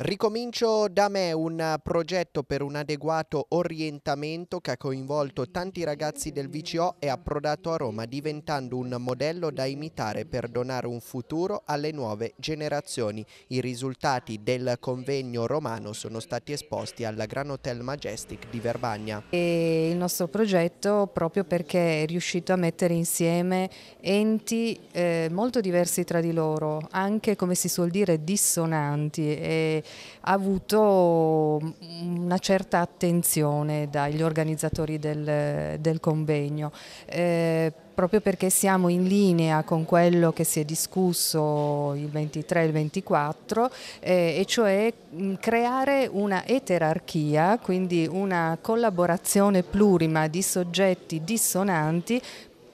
Ricomincio da me un progetto per un adeguato orientamento che ha coinvolto tanti ragazzi del VCO e approdato a Roma diventando un modello da imitare per donare un futuro alle nuove generazioni. I risultati del convegno romano sono stati esposti alla Gran Hotel Majestic di Verbagna. E il nostro progetto proprio perché è riuscito a mettere insieme enti eh, molto diversi tra di loro, anche come si suol dire dissonanti ha avuto mm, una certa attenzione dagli organizzatori del, del convegno. Eh, proprio perché siamo in linea con quello che si è discusso il 23 e il 24, eh, e cioè mm, creare una eterarchia, quindi una collaborazione plurima di soggetti dissonanti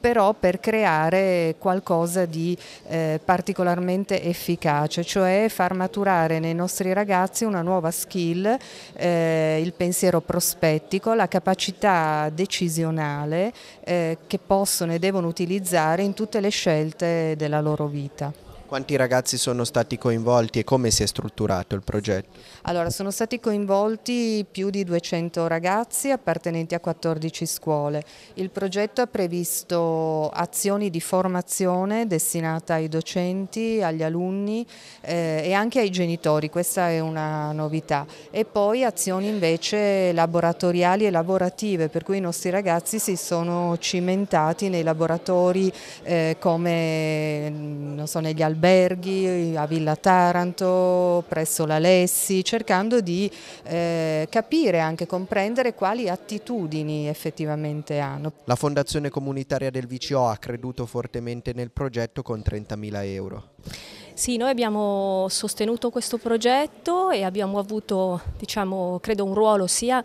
però per creare qualcosa di eh, particolarmente efficace, cioè far maturare nei nostri ragazzi una nuova skill, eh, il pensiero prospettico, la capacità decisionale eh, che possono e devono utilizzare in tutte le scelte della loro vita. Quanti ragazzi sono stati coinvolti e come si è strutturato il progetto? Allora, sono stati coinvolti più di 200 ragazzi appartenenti a 14 scuole. Il progetto ha previsto azioni di formazione destinata ai docenti, agli alunni eh, e anche ai genitori, questa è una novità. E poi azioni invece laboratoriali e lavorative, per cui i nostri ragazzi si sono cimentati nei laboratori eh, come so, negli alberghi alberghi, a Villa Taranto, presso l'Alessi, cercando di eh, capire anche comprendere quali attitudini effettivamente hanno. La Fondazione Comunitaria del VCO ha creduto fortemente nel progetto con 30.000 euro. Sì, noi abbiamo sostenuto questo progetto e abbiamo avuto, diciamo, credo un ruolo sia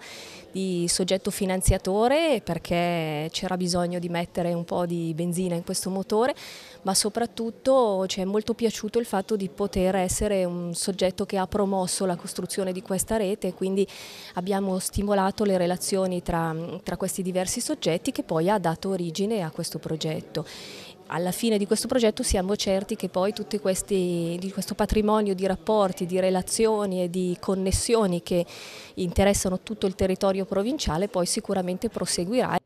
di soggetto finanziatore perché c'era bisogno di mettere un po' di benzina in questo motore, ma soprattutto ci è molto piaciuto il fatto di poter essere un soggetto che ha promosso la costruzione di questa rete, e quindi abbiamo stimolato le relazioni tra, tra questi diversi soggetti che poi ha dato origine a questo progetto alla fine di questo progetto siamo certi che poi tutto questo patrimonio di rapporti, di relazioni e di connessioni che interessano tutto il territorio provinciale poi sicuramente proseguirà.